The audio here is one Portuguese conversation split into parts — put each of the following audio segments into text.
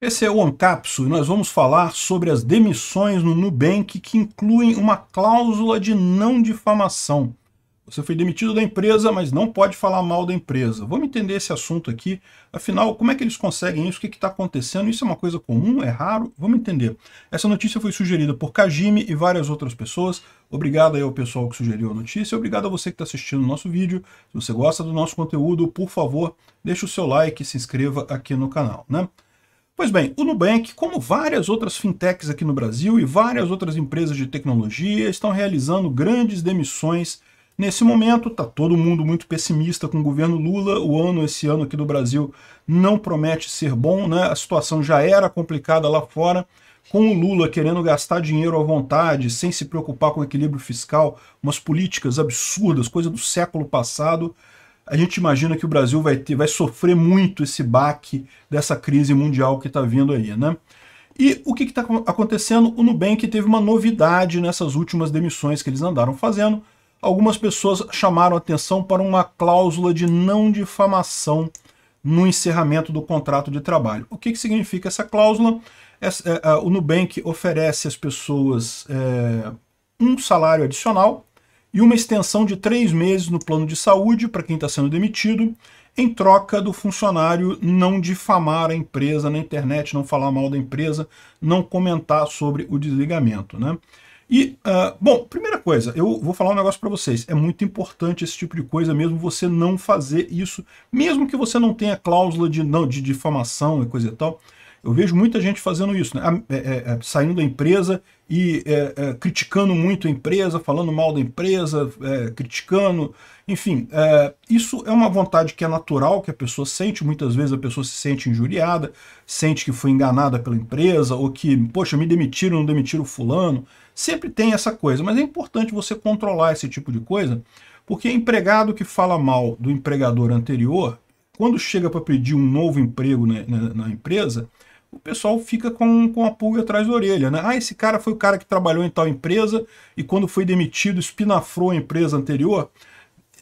Esse é o Oncapsu e nós vamos falar sobre as demissões no Nubank que incluem uma cláusula de não difamação. Você foi demitido da empresa, mas não pode falar mal da empresa. Vamos entender esse assunto aqui. Afinal, como é que eles conseguem isso? O que está acontecendo? Isso é uma coisa comum? É raro? Vamos entender. Essa notícia foi sugerida por Kajime e várias outras pessoas. Obrigado aí ao pessoal que sugeriu a notícia. Obrigado a você que está assistindo o nosso vídeo. Se você gosta do nosso conteúdo, por favor, deixe o seu like e se inscreva aqui no canal. Né? Pois bem, o Nubank, como várias outras fintechs aqui no Brasil e várias outras empresas de tecnologia, estão realizando grandes demissões Nesse momento, está todo mundo muito pessimista com o governo Lula. O ano, esse ano aqui do Brasil, não promete ser bom. Né? A situação já era complicada lá fora. Com o Lula querendo gastar dinheiro à vontade, sem se preocupar com o equilíbrio fiscal, umas políticas absurdas, coisa do século passado, a gente imagina que o Brasil vai, ter, vai sofrer muito esse baque dessa crise mundial que está vindo aí, né? E o que está acontecendo? O Nubank teve uma novidade nessas últimas demissões que eles andaram fazendo. Algumas pessoas chamaram atenção para uma cláusula de não difamação no encerramento do contrato de trabalho. O que, que significa essa cláusula? Essa, é, a, é, o Nubank oferece às pessoas é, um salário adicional e uma extensão de três meses no plano de saúde para quem está sendo demitido, em troca do funcionário não difamar a empresa na internet, não falar mal da empresa, não comentar sobre o desligamento. Né? E, uh, bom, primeira coisa, eu vou falar um negócio para vocês. É muito importante esse tipo de coisa, mesmo você não fazer isso, mesmo que você não tenha cláusula de, não, de difamação e coisa e tal. Eu vejo muita gente fazendo isso, né? É, é, é, saindo da empresa e é, é, criticando muito a empresa, falando mal da empresa, é, criticando, enfim, isso é uma vontade que é natural, que a pessoa sente, muitas vezes a pessoa se sente injuriada, sente que foi enganada pela empresa, ou que, poxa, me demitiram, não demitiram fulano, sempre tem essa coisa, mas é importante você controlar esse tipo de coisa, porque empregado que fala mal do empregador anterior, quando chega para pedir um novo emprego na, na, na empresa, o pessoal fica com, com a pulga atrás da orelha, né? Ah, esse cara foi o cara que trabalhou em tal empresa e quando foi demitido espinafrou a empresa anterior.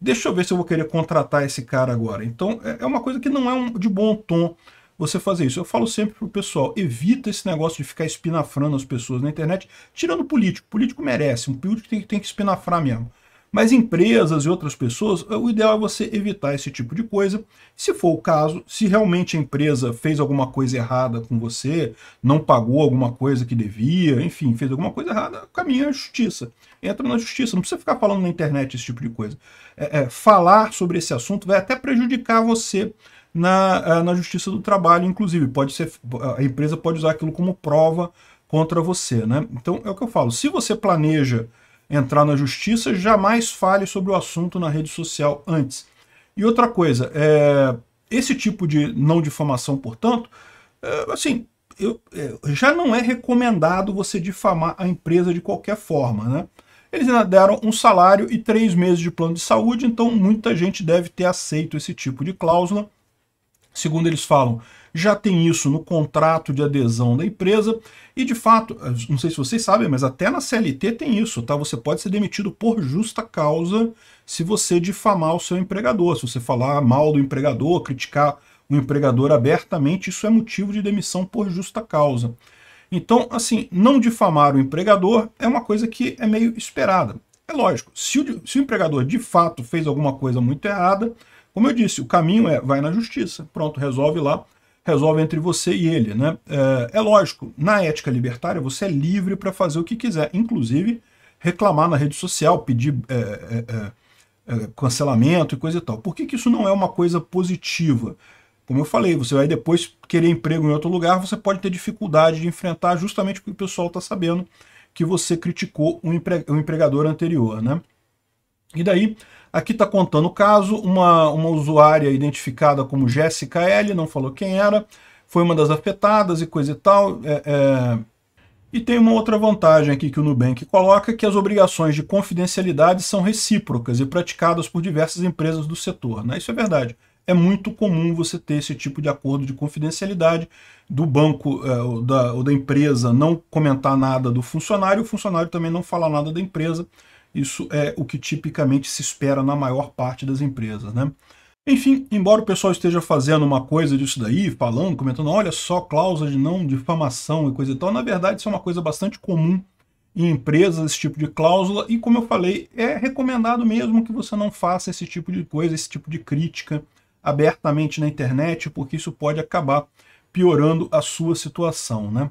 Deixa eu ver se eu vou querer contratar esse cara agora. Então, é, é uma coisa que não é um, de bom tom você fazer isso. Eu falo sempre pro pessoal, evita esse negócio de ficar espinafrando as pessoas na internet, tirando político. O político merece, um político tem, tem que espinafrar mesmo. Mas empresas e outras pessoas, o ideal é você evitar esse tipo de coisa. Se for o caso, se realmente a empresa fez alguma coisa errada com você, não pagou alguma coisa que devia, enfim, fez alguma coisa errada, caminha à justiça. Entra na justiça, não precisa ficar falando na internet esse tipo de coisa. É, é, falar sobre esse assunto vai até prejudicar você na, é, na justiça do trabalho, inclusive. Pode ser, a empresa pode usar aquilo como prova contra você, né? Então é o que eu falo. Se você planeja entrar na justiça, jamais fale sobre o assunto na rede social antes. E outra coisa, é, esse tipo de não difamação, portanto, é, assim, eu, é, já não é recomendado você difamar a empresa de qualquer forma, né? Eles ainda deram um salário e três meses de plano de saúde, então muita gente deve ter aceito esse tipo de cláusula segundo eles falam, já tem isso no contrato de adesão da empresa e de fato, eh, não sei se vocês sabem, mas até na CLT tem isso, tá? Você pode ser demitido por justa causa se você difamar o seu empregador, se você falar mal do empregador, criticar o empregador abertamente, isso é motivo de demissão por justa causa. Então, assim, não difamar o empregador é uma coisa que é meio esperada. É lógico, se o, se o empregador de fato fez alguma coisa muito errada, como eu disse, o caminho é vai na justiça, pronto, resolve lá, resolve entre você e ele. Né? É, é lógico, na ética libertária você é livre para fazer o que quiser, inclusive reclamar na rede social, pedir é é, é, é, cancelamento e coisa e tal. Por que, que isso não é uma coisa positiva? Como eu falei, você vai depois querer emprego em outro lugar, você pode ter dificuldade de enfrentar justamente porque o pessoal está sabendo que você criticou um, empregador anterior, né? E daí, Aqui está contando o caso, uma, uma usuária identificada como Jéssica L, não falou quem era, foi uma das afetadas e coisa e tal. É, é... E tem uma outra vantagem aqui que o Nubank coloca, que as obrigações de confidencialidade são recíprocas e praticadas por diversas empresas do setor. Né? Isso é verdade. É muito comum você ter esse tipo de acordo de confidencialidade do banco é, ou, da, ou da empresa não comentar nada do funcionário, o funcionário também não falar nada da empresa, isso é o que tipicamente se espera na maior parte das empresas, né? Enfim, embora o pessoal esteja fazendo uma coisa disso daí, falando, comentando, olha só, cláusula de não difamação e coisa e tal, na verdade isso é uma coisa bastante comum em empresas, esse tipo de cláusula, e como eu falei, é recomendado mesmo que você não faça esse tipo de coisa, esse tipo de crítica abertamente na internet, porque isso pode acabar piorando a sua situação, né?